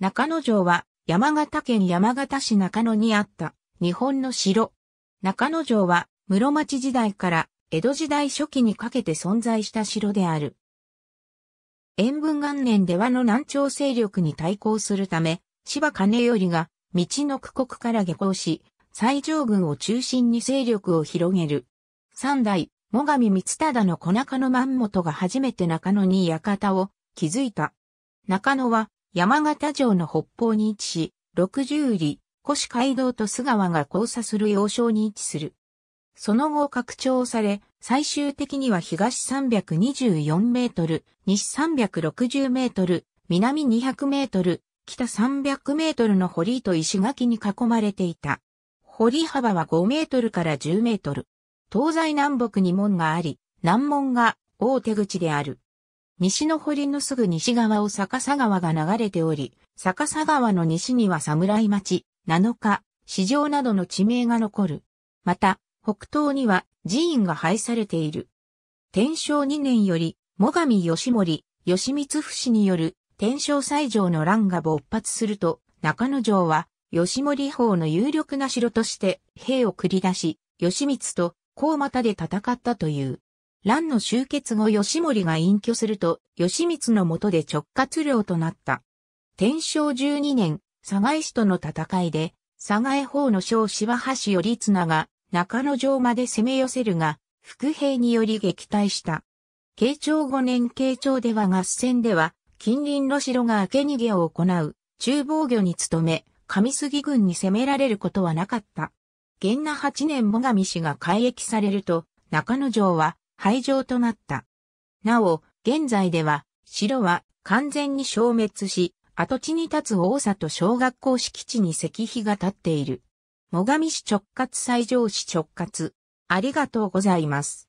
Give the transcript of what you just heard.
中野城は山形県山形市中野にあった日本の城。中野城は室町時代から江戸時代初期にかけて存在した城である。塩分元年ではの南朝勢力に対抗するため、芝金頼が道の区国から下校し、最上軍を中心に勢力を広げる。三代、最上光忠の小中野万本が初めて中野に館を築いた。中野は山形城の北方に位置し、六十里、越街道と須川が交差する要衝に位置する。その後拡張され、最終的には東324メートル、西360メートル、南200メートル、北300メートルの堀と石垣に囲まれていた。堀幅は5メートルから10メートル。東西南北に門があり、南門が大手口である。西の堀のすぐ西側を逆さ川が流れており、逆さ川の西には侍町、七日、市場などの地名が残る。また、北東には寺院が廃されている。天正2年より、最上義盛、義光不氏による天正西城の乱が勃発すると、中野城は、義盛法の有力な城として、兵を繰り出し、義光と、高又で戦ったという。乱の終結後吉森が隠居すると、吉光の下で直轄領となった。天正12年、佐賀市との戦いで、佐賀方の将柴橋頼綱が中野城まで攻め寄せるが、伏兵により撃退した。慶長5年慶長では合戦では、近隣の城が明け逃げを行う、中防御に努め、上杉軍に攻められることはなかった。元那8年がみ氏が改役されると、中野城は廃城となった。なお、現在では、城は完全に消滅し、跡地に立つ大里小学校敷地に石碑が立っている。最上市直轄西条市直轄。ありがとうございます。